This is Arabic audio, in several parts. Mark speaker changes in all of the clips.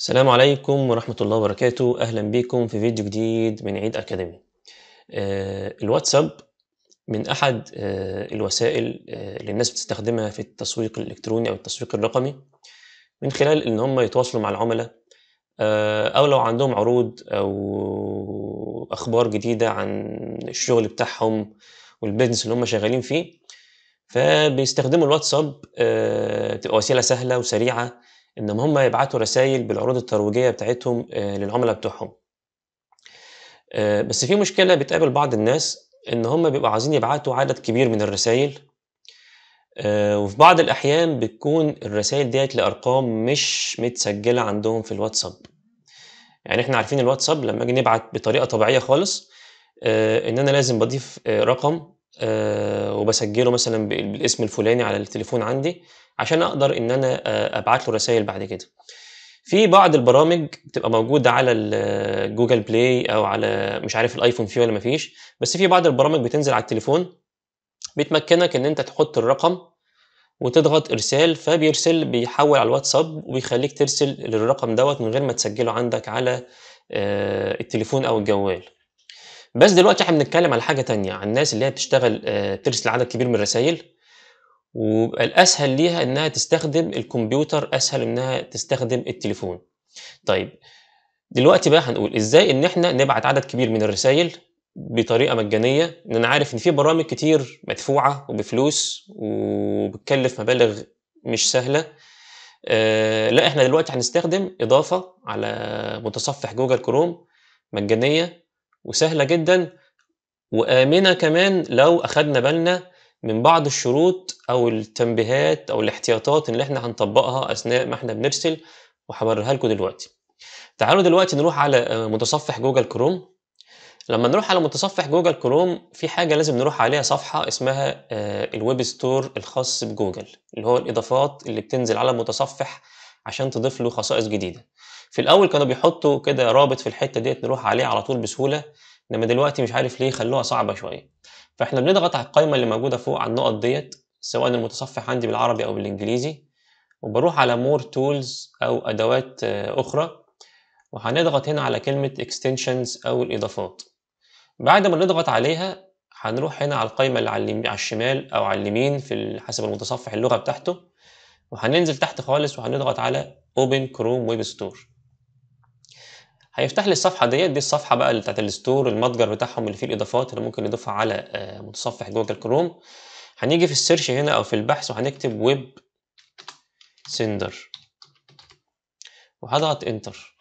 Speaker 1: السلام عليكم ورحمة الله وبركاته أهلا بكم في فيديو جديد من عيد أكاديمي آه، الواتساب من أحد آه، الوسائل آه، اللي الناس بتستخدمها في التسويق الإلكتروني أو التسويق الرقمي من خلال إن هم يتواصلوا مع العملاء أو لو عندهم عروض أو أخبار جديدة عن الشغل بتاعهم والبيزنس اللي هم شغالين فيه فبيستخدموا الواتساب تبقى وسيلة سهلة وسريعة ان هم يبعتوا رسائل بالعروض الترويجيه بتاعتهم آه، للعملاء بتوعهم آه، بس في مشكله بتقابل بعض الناس ان هم بيبقوا عايزين يبعتوا عدد كبير من الرسائل آه، وفي بعض الاحيان بتكون الرسائل ديت لارقام مش متسجله عندهم في الواتساب يعني احنا عارفين الواتساب لما اجي نبعت بطريقه طبيعيه خالص ان انا لازم بضيف رقم آه، وبسجله مثلا بالاسم الفلاني على التليفون عندي عشان اقدر ان انا آه، ابعت له رسائل بعد كده في بعض البرامج بتبقى موجوده على جوجل بلاي او على مش عارف الايفون فيه ولا مفيش بس في بعض البرامج بتنزل على التليفون بتمكنك ان انت تحط الرقم وتضغط ارسال فبيرسل بيحول على الواتساب وبيخليك ترسل للرقم دوت من غير ما تسجله عندك على آه، التليفون او الجوال بس دلوقتي احنا بنتكلم على حاجه تانية عن الناس اللي هي بتشتغل آه، ترسل عدد كبير من الرسائل ويبقى الاسهل ليها انها تستخدم الكمبيوتر اسهل انها تستخدم التليفون طيب دلوقتي بقى هنقول ازاي ان احنا نبعت عدد كبير من الرسائل بطريقه مجانيه ان انا عارف ان في برامج كتير مدفوعه وبفلوس وبتكلف مبالغ مش سهله آه لا احنا دلوقتي هنستخدم اضافه على متصفح جوجل كروم مجانيه وسهله جدا وامنه كمان لو اخدنا بالنا من بعض الشروط او التنبيهات او الاحتياطات اللي احنا هنطبقها اثناء ما احنا بنرسل وهبررها لكم دلوقتي تعالوا دلوقتي نروح على آه، متصفح جوجل كروم لما نروح على متصفح جوجل كروم في حاجه لازم نروح عليها صفحه اسمها آه، الويب ستور الخاص بجوجل اللي هو الاضافات اللي بتنزل على المتصفح عشان تضيف له خصائص جديده في الاول كانوا بيحطوا كده رابط في الحته ديت نروح عليه على طول بسهوله انما دلوقتي مش عارف ليه خلوها صعبه شويه فاحنا بنضغط على القائمه اللي موجوده فوق على النقط ديت سواء المتصفح عندي بالعربي او بالانجليزي وبروح على مور تولز او ادوات آه، اخرى وهنضغط هنا على كلمه extensions او الاضافات بعد ما نضغط عليها هنروح هنا على القائمه اللي على الشمال او على اليمين في حسب المتصفح اللغه بتاعته وهننزل تحت خالص وهنضغط على اوبن كروم ويب ستور هيفتح لي الصفحه ديت دي الصفحه بقى بتاعت الستور المتجر بتاعهم اللي فيه الاضافات اللي ممكن نضيفها على آه، متصفح جوجل كروم هنيجي في السيرش هنا او في البحث وهنكتب ويب سندر وهضغط انتر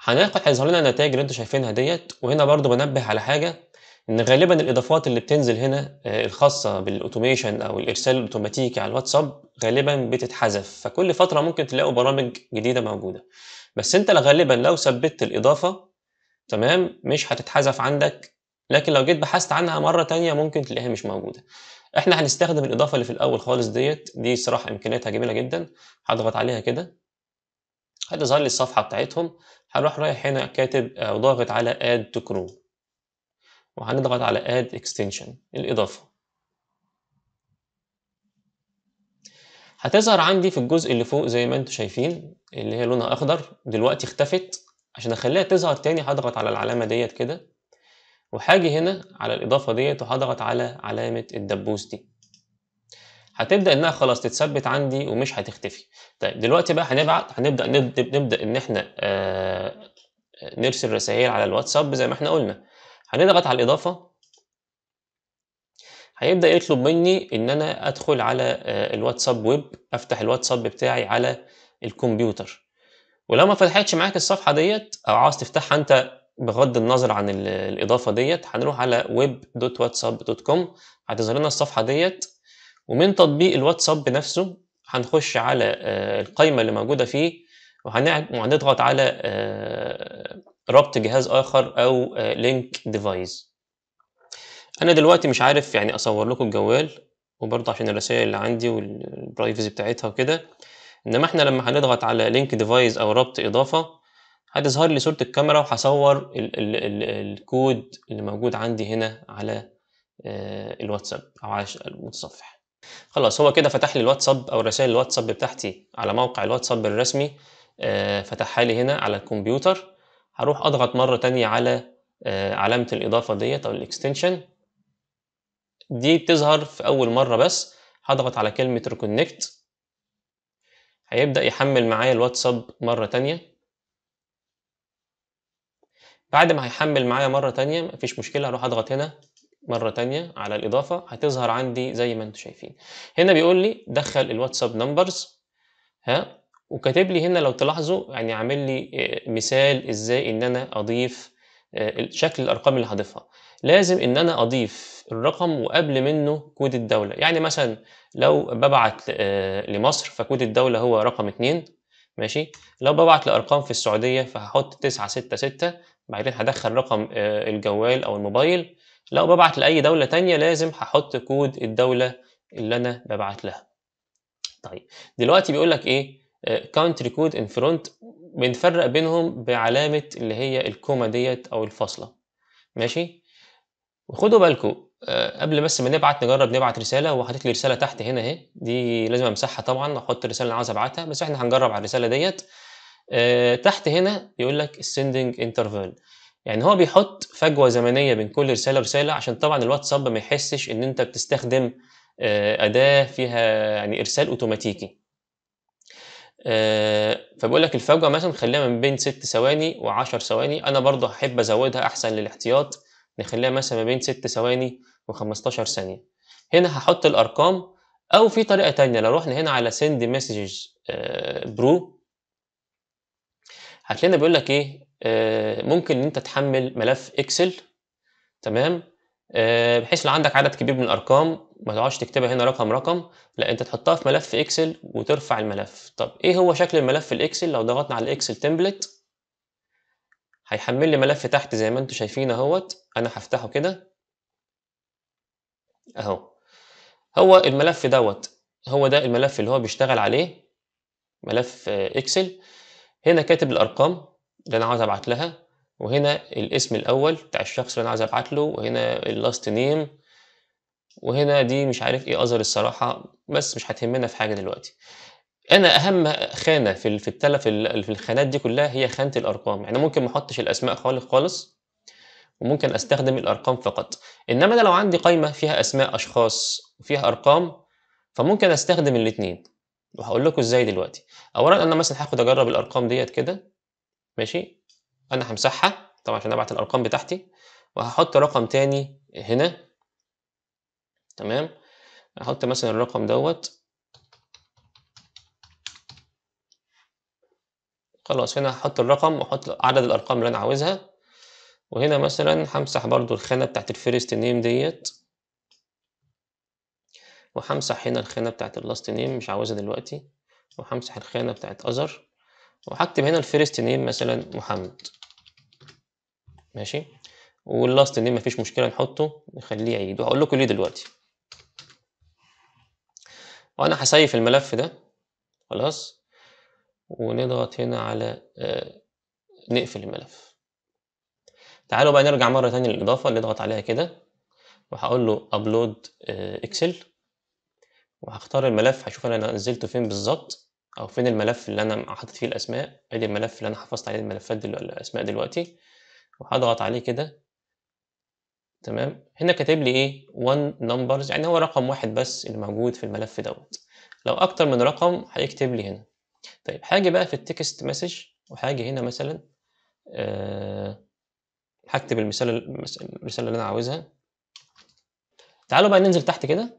Speaker 1: هناخد هيظهر لنا النتائج اللي انتوا شايفينها ديت وهنا برضو بنبه على حاجه ان غالبا الاضافات اللي بتنزل هنا آه، الخاصه بالاوتوميشن او الارسال الاوتوماتيكي على الواتساب غالبا بتتحذف فكل فتره ممكن تلاقوا برامج جديده موجوده بس انت غالبا لو ثبتت الاضافه تمام مش هتتحذف عندك لكن لو جيت بحثت عنها مره تانية ممكن تلاقيها مش موجوده احنا هنستخدم الاضافه اللي في الاول خالص ديت دي صراحه امكانياتها جميله جدا هضغط عليها كده هتظهر لي الصفحه بتاعتهم هروح رايح هنا كاتب او آه، ضاغط على اد تو كروم وهنضغط على add extension الإضافة هتظهر عندي في الجزء اللي فوق زي ما انتم شايفين اللي هي لونها أخضر دلوقتي اختفت عشان أخليها تظهر تاني هضغط على العلامة ديت كده وهاجي هنا على الإضافة ديت وهضغط على علامة الدبوس دي هتبدا انها خلاص تتثبت عندي ومش هتختفي طيب دلوقتي بقى هنبعت هنبدا نبدا, نبدأ ان احنا آه نرسل رسائل على الواتساب زي ما احنا قلنا هنضغط على الاضافه هيبدا يطلب مني ان انا ادخل على آه، الواتساب ويب افتح الواتساب بتاعي على الكمبيوتر ولو ما فتحتش معاك الصفحه ديت او عاوز تفتحها انت بغض النظر عن الاضافه ديت هنروح على web.whatsapp.com هتظهر لنا الصفحه ديت ومن تطبيق الواتساب بنفسه هنخش على آه، القائمه اللي موجوده فيه وهنضغط على آه، ربط جهاز آخر أو لينك آه، ديفايس أنا دلوقتي مش عارف يعني أصور لكم الجوال وبرضه عشان الرسائل اللي عندي والبرايفسي بتاعتها وكده إنما إحنا لما هنضغط على لينك ديفايس أو ربط إضافة هتظهر لي صورة الكاميرا وهصور ال ال ال الكود اللي موجود عندي هنا على آه، الواتساب أو على المتصفح خلاص هو كده فتح لي الواتساب أو رسائل الواتساب بتاعتي على موقع الواتساب الرسمي آه، فتحها لي هنا على الكمبيوتر هروح اضغط مره تانية على آه، علامه الاضافه ديت او الاكستنشن دي بتظهر في اول مره بس هضغط على كلمه ريكونكت هيبدا يحمل معايا الواتساب مره تانية بعد ما هيحمل معايا مره تانية مفيش مشكله هروح اضغط هنا مرة تانية على الإضافة هتظهر عندي زي ما انتم شايفين هنا بيقول لي دخل الواتساب نمبرز ها وكاتب لي هنا لو تلاحظوا يعني عامل لي آه، مثال ازاي ان انا اضيف آه، شكل الارقام اللي هضيفها لازم ان انا اضيف الرقم وقبل منه كود الدوله يعني مثلا لو ببعت آه، لمصر فكود الدوله هو رقم 2 ماشي لو ببعت لارقام في السعوديه فهحط 966 بعدين هدخل رقم الجوال او الموبايل لو ببعت لاي دوله تانية لازم هحط كود الدوله اللي انا ببعت لها طيب دلوقتي بيقول لك ايه كانتري كود ان فرونت بنفرق بينهم بعلامه اللي هي الكوما ديت او الفاصله ماشي وخدوا بالكم آه، قبل بس ما نبعت نجرب نبعت رساله وحاطط لي رساله تحت هنا اهي دي لازم امسحها طبعا احط الرساله اللي عاوز ابعتها بس احنا هنجرب على الرساله ديت آه، تحت هنا يقول لك السندنج انترفال يعني هو بيحط فجوه زمنيه بين كل رساله ورساله عشان طبعا الواتساب ما يحسش ان انت بتستخدم آه، اداه فيها يعني ارسال اوتوماتيكي آه، فبقول لك الفجوه مثلا خليها من بين 6 ثواني و10 ثواني انا برضه هحب ازودها احسن للاحتياط نخليها مثلا ما بين 6 ثواني و15 ثانيه هنا هحط الارقام او في طريقه تانية لو رحنا هنا على سند مسجز برو هتلاقينا بيقول لك ايه آه، ممكن ان انت تحمل ملف اكسل تمام آه، بحيث لو عندك عدد كبير من الارقام ما تقعدش تكتبها هنا رقم رقم لا انت تحطها في ملف اكسل وترفع الملف طب ايه هو شكل الملف الاكسل لو ضغطنا على الاكسل تمبلت هيحمل لي ملف تحت زي ما انتم شايفين اهوت انا هفتحه كده اهو هو الملف دوت هو ده الملف اللي هو بيشتغل عليه ملف اكسل هنا كاتب الارقام اللي انا عاوز ابعت لها وهنا الاسم الاول بتاع الشخص اللي انا عاوز ابعت له وهنا اللاست نيم وهنا دي مش عارف ايه اذر الصراحه بس مش هتهمنا في حاجه دلوقتي انا اهم خانه في في التلف في الخانات دي كلها هي خانه الارقام يعني ممكن ما احطش الاسماء خالص خالص وممكن استخدم الارقام فقط انما انا لو عندي قائمه فيها اسماء اشخاص وفيها ارقام فممكن استخدم الاثنين وهقول لكم ازاي دلوقتي اولا انا مثلا هاخد اجرب الارقام ديت كده ماشي انا همسحها طبعا عشان ابعت الارقام بتاعتي وهحط رقم تاني هنا تمام احط مثلا الرقم دوت خلاص هنا هحط الرقم واحط عدد الارقام اللي انا عاوزها وهنا مثلا همسح برضو الخانه بتاعت الفيرست نيم ديت وهمسح هنا الخانه بتاعت اللاست نيم مش عاوزها دلوقتي وهمسح الخانه بتاعت اذر وهكتب هنا الفيرست نيم مثلا محمد ماشي واللاست نيم مفيش مشكله نحطه نخليه عيد وهقول لكم ليه دلوقتي وانا اه، هسيف الملف ده خلاص ونضغط هنا على آه، نقفل الملف تعالوا بقى نرجع مرة تانية للإضافة اللي اضغط عليها كده وهقول له أبلود إكسل آه، وهختار الملف هشوف أنا نزلته فين بالظبط أو فين الملف اللي أنا حاطط فيه الأسماء أدي الملف اللي أنا حفظت عليه الملفات دلوقتي الأسماء دلوقتي وهضغط عليه كده تمام هنا كاتب لي ايه 1 numbers يعني هو رقم واحد بس اللي موجود في الملف دوت لو اكتر من رقم هيكتب لي هنا طيب هاجي بقى في التكست مسج وهاجي هنا مثلا أه هكتب المثال المثال اللي انا عاوزها تعالوا بقى ننزل تحت كده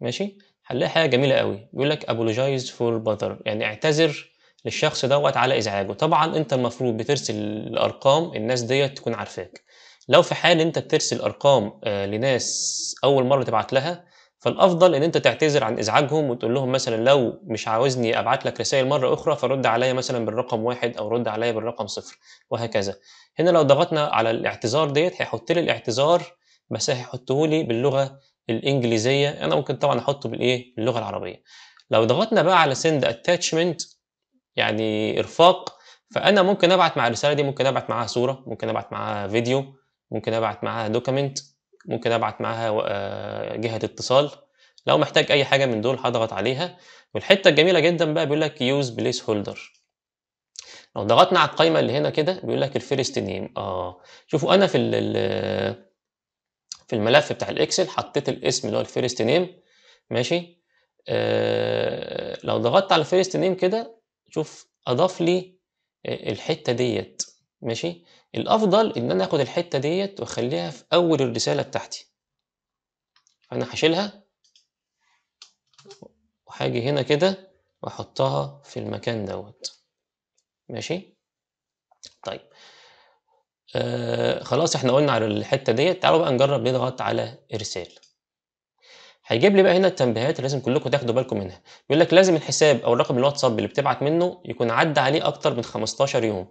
Speaker 1: ماشي هنلاقي حاجه جميله قوي بيقول لك apologize for bother يعني اعتذر للشخص دوت على ازعاجه طبعا انت المفروض بترسل الارقام الناس ديت تكون عارفاك لو في حال انت بترسل ارقام آه، لناس اول مره تبعت لها فالافضل ان انت تعتذر عن ازعاجهم وتقول لهم مثلا لو مش عاوزني ابعت لك رسائل مره اخرى فرد عليا مثلا بالرقم واحد او رد عليا بالرقم صفر وهكذا هنا لو ضغطنا على الاعتذار ديت هيحط لي الاعتذار بس هيحطه لي باللغه الانجليزيه انا ممكن طبعا احطه بالايه باللغه العربيه لو ضغطنا بقى على سند اتاتشمنت يعني ارفاق فانا ممكن ابعت مع الرساله دي ممكن ابعت معاها صوره ممكن ابعت معاها فيديو ممكن ابعت معاها دوكيمنت ممكن ابعت معاها آه، جهه اتصال لو محتاج اي حاجه من دول هضغط عليها والحته الجميله جدا بقى بيقول لك يوز بليس هولدر لو ضغطنا على القايمه اللي هنا كده بيقول لك الفيرست نيم اه شوفوا انا في في الملف بتاع الاكسل حطيت الاسم اللي هو الفيرست نيم ماشي آه لو ضغطت على الفيرست نيم كده شوف اضاف لي آه، الحته ديت ماشي الافضل ان انا اخد الحته ديت واخليها في اول الرساله بتاعتي فانا هشيلها وهاجي هنا كده واحطها في المكان دوت ماشي طيب آه خلاص احنا قلنا على الحته ديت تعالوا بقى نجرب نضغط على ارسال هيجيب لي بقى هنا التنبيهات اللي لازم كلكم تاخدوا بالكم منها بيقول لك لازم الحساب او رقم الواتساب اللي بتبعت منه يكون عدى عليه اكتر من 15 يوم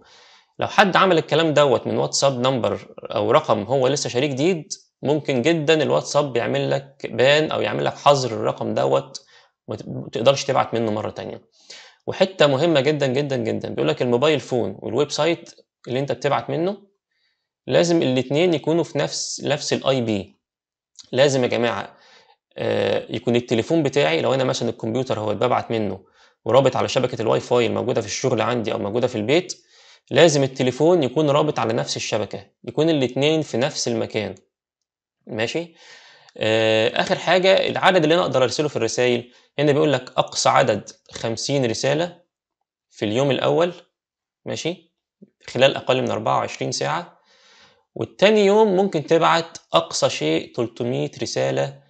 Speaker 1: لو حد عمل الكلام دوت من واتساب نمبر او رقم هو لسه شريك جديد ممكن جدا الواتساب يعمل لك بان او يعمل لك حظر الرقم دوت ما تقدرش تبعت منه مره تانية وحته مهمه جدا جدا جدا بيقول لك الموبايل فون والويب سايت اللي انت بتبعت منه لازم الاثنين يكونوا في نفس نفس الاي بي لازم يا جماعه آه، يكون التليفون بتاعي لو انا مثلا الكمبيوتر هو ببعت منه ورابط على شبكه الواي فاي الموجوده في الشغل عندي او موجوده في البيت لازم التليفون يكون رابط على نفس الشبكة يكون الاتنين في نفس المكان ماشي آه، آخر حاجة العدد اللي أنا أقدر أرسله في الرسائل هنا بيقول لك أقصى عدد خمسين رسالة في اليوم الأول ماشي خلال أقل من 24 ساعة والتاني يوم ممكن تبعت أقصى شيء 300 رسالة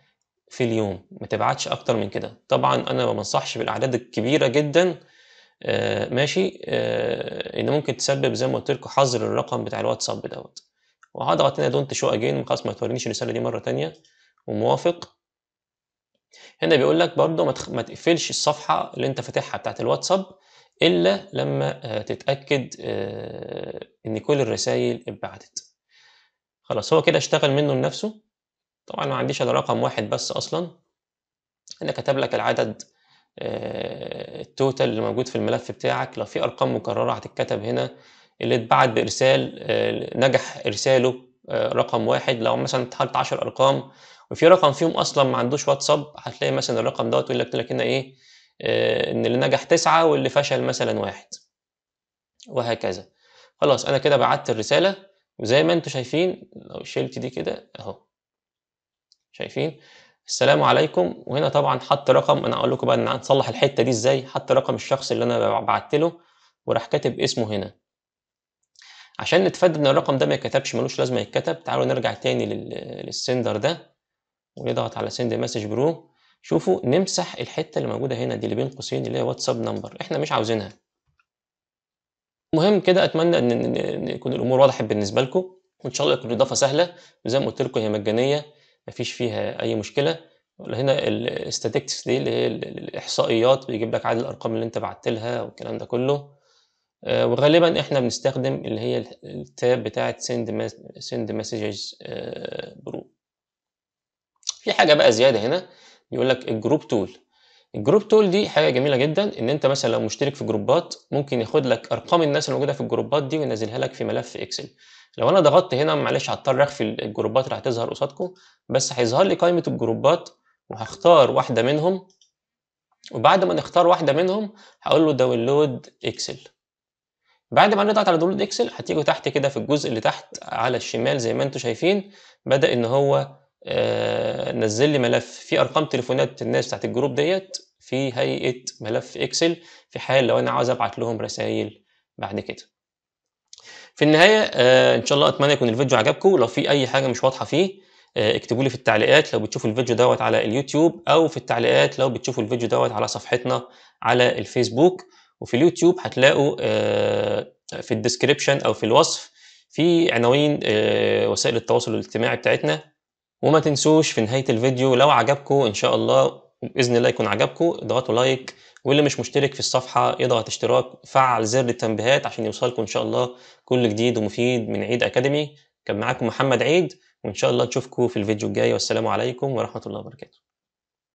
Speaker 1: في اليوم ما تبعتش أكتر من كده طبعا أنا ما بنصحش بالأعداد الكبيرة جدا آه، ماشي آه، ان ممكن تسبب زي ما قلت لكم حظر الرقم بتاع الواتساب دوت وهضغط هنا دونت شو اجين خلاص ما تورينيش الرساله دي مره ثانيه وموافق هنا بيقول لك برضه ما, تخ... ما تقفلش الصفحه اللي انت فاتحها بتاعه الواتساب الا لما آه، تتاكد ان كل الرسائل اتبعتت خلاص هو كده اشتغل منه لنفسه طبعا ما عنديش الا رقم واحد بس اصلا هنا كتب لك العدد آه، التوتال اللي موجود في الملف بتاعك لو في ارقام مكرره هتتكتب هنا اللي اتبعت بارسال آه، نجح ارساله آه، رقم واحد لو مثلا اتحط 10 ارقام وفي رقم فيهم اصلا ما عندوش واتساب هتلاقي مثلا الرقم دوت يقول لك لك هنا ايه ان اللي نجح تسعة واللي فشل مثلا واحد وهكذا خلاص انا كده بعت الرساله وزي ما انتم شايفين لو شلت دي كده اهو شايفين السلام عليكم وهنا طبعا حط رقم انا اقول لكم بقى ان هنصلح الحته دي ازاي حط رقم الشخص اللي انا بعت له وراح كاتب اسمه هنا عشان نتفادى ان الرقم ده ما يتكتبش ملوش لازمه يتكتب تعالوا نرجع تاني للسندر ده ونضغط على سند مسج برو شوفوا نمسح الحته اللي موجوده هنا دي اللي بين قوسين اللي هي واتساب نمبر احنا مش عاوزينها المهم كده اتمنى ان يكون الامور واضحه بالنسبه لكم وان شاء الله تكون الاضافه سهله وزي ما قلت لكم هي مجانيه مفيش فيها أي مشكلة. هنا الstatistics دي اللي هي الإحصائيات بيجيب لك عدد الأرقام اللي أنت بعت لها والكلام ده كله، آه، وغالبًا إحنا بنستخدم اللي هي التاب بتاعة send سند مسجز messages آه، group. في حاجة بقى زيادة هنا بيقول لك الجروب tool. الجروب تول دي حاجه جميله جدا ان انت مثلا لو مشترك في جروبات ممكن ياخد لك ارقام الناس اللي موجوده في الجروبات دي وينزلها لك في ملف اكسل لو انا ضغطت هنا معلش هضطر اخفي الجروبات اللي هتظهر قصادكم بس هيظهر لي قائمه الجروبات وهختار واحده منهم وبعد ما نختار واحده منهم هقول له داونلود اكسل بعد ما نضغط على داونلود اكسل هتيجوا تحت كده في الجزء اللي تحت على الشمال زي ما انتم شايفين بدا ان هو آه، نزل لي ملف فيه ارقام تليفونات الناس بتاعت الجروب ديت في هيئه ملف اكسل في حال لو انا عاوز ابعت لهم رسائل بعد كده في النهايه آه، ان شاء الله اتمنى يكون الفيديو عجبكم لو في اي حاجه مش واضحه فيه آه، اكتبوا لي في التعليقات لو بتشوفوا الفيديو دوت على اليوتيوب او في التعليقات لو بتشوفوا الفيديو دوت على صفحتنا على الفيسبوك وفي اليوتيوب هتلاقوا في الديسكريبشن او في الوصف في عناوين وسائل التواصل الاجتماعي بتاعتنا وما تنسوش في نهايه الفيديو لو عجبكم ان شاء الله باذن الله يكون عجبكم اضغطوا لايك واللي مش مشترك في الصفحه يضغط اشتراك فعل زر التنبيهات عشان يوصلكم ان شاء الله كل جديد ومفيد من عيد اكاديمي كان معاكم محمد عيد وان شاء الله تشوفكم في الفيديو الجاي والسلام عليكم ورحمه الله وبركاته